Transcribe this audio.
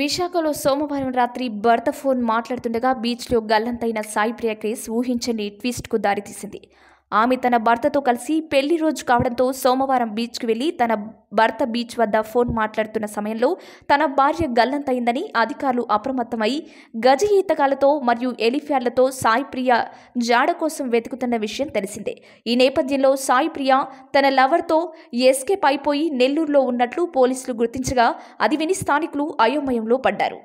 విశాఖలో సోమవారం రాత్రి భర్త ఫోన్ మాట్లాడుతుండగా బీచ్లో గల్లంతైన సాయి ప్రియా కేసు ఊహించని ట్విస్ట్కు దారితీసింది ఆమె తన భర్తతో కలిసి పెళ్లి రోజు కావడంతో సోమవారం బీచ్కి వెళ్లి తన భర్త బీచ్ వద్ద ఫోన్ మాట్లాడుతున్న సమయంలో తన భార్య గల్లంతయిందని అధికారులు అప్రమత్తమై గజ ఈతకాలతో మరియు ఎలిఫ్యాడ్లతో సాయి ప్రియ జాడ కోసం వెతుకుతున్న విషయం తెలిసిందే ఈ నేపథ్యంలో సాయి ప్రియ తన లవర్తో ఎస్కేప్ అయిపోయి నెల్లూరులో ఉన్నట్లు పోలీసులు గుర్తించగా అది విని స్థానికులు అయోమయంలో పడ్డారు